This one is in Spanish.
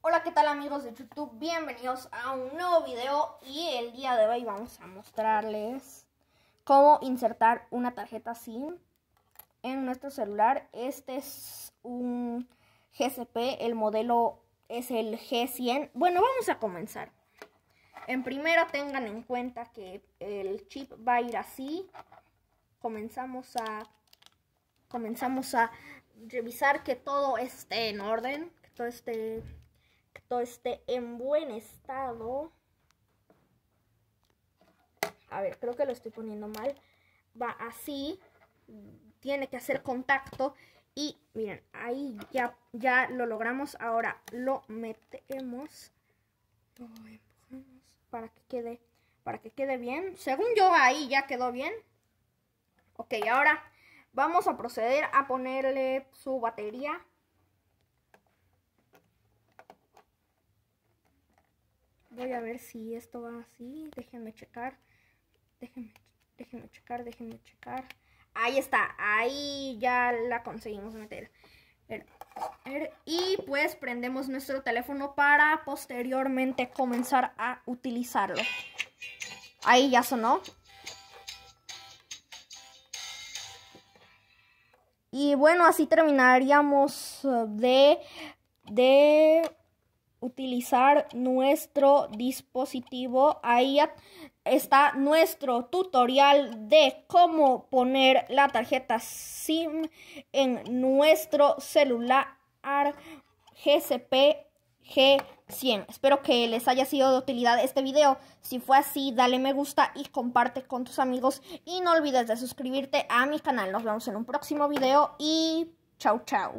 Hola, ¿qué tal amigos de YouTube? Bienvenidos a un nuevo video y el día de hoy vamos a mostrarles cómo insertar una tarjeta SIM en nuestro celular. Este es un GCP, el modelo es el G100. Bueno, vamos a comenzar. En primera tengan en cuenta que el chip va a ir así. Comenzamos a comenzamos a revisar que todo esté en orden, que todo esté esté en buen estado. A ver, creo que lo estoy poniendo mal. Va así. Tiene que hacer contacto. Y miren, ahí ya, ya lo logramos. Ahora lo metemos. para que quede, para que quede bien. Según yo, ahí ya quedó bien. Ok, ahora vamos a proceder a ponerle su batería. Voy a ver si esto va así. Déjenme checar. Déjenme, déjenme checar, déjenme checar. Ahí está. Ahí ya la conseguimos meter. Y pues prendemos nuestro teléfono para posteriormente comenzar a utilizarlo. Ahí ya sonó. Y bueno, así terminaríamos eh, de, de utilizar nuestro dispositivo. Ahí está nuestro tutorial de cómo poner la tarjeta SIM en nuestro celular GCP G100. Espero que les haya sido de utilidad este video. Si fue así, dale me gusta y comparte con tus amigos. Y no olvides de suscribirte a mi canal. Nos vemos en un próximo video y chau chau.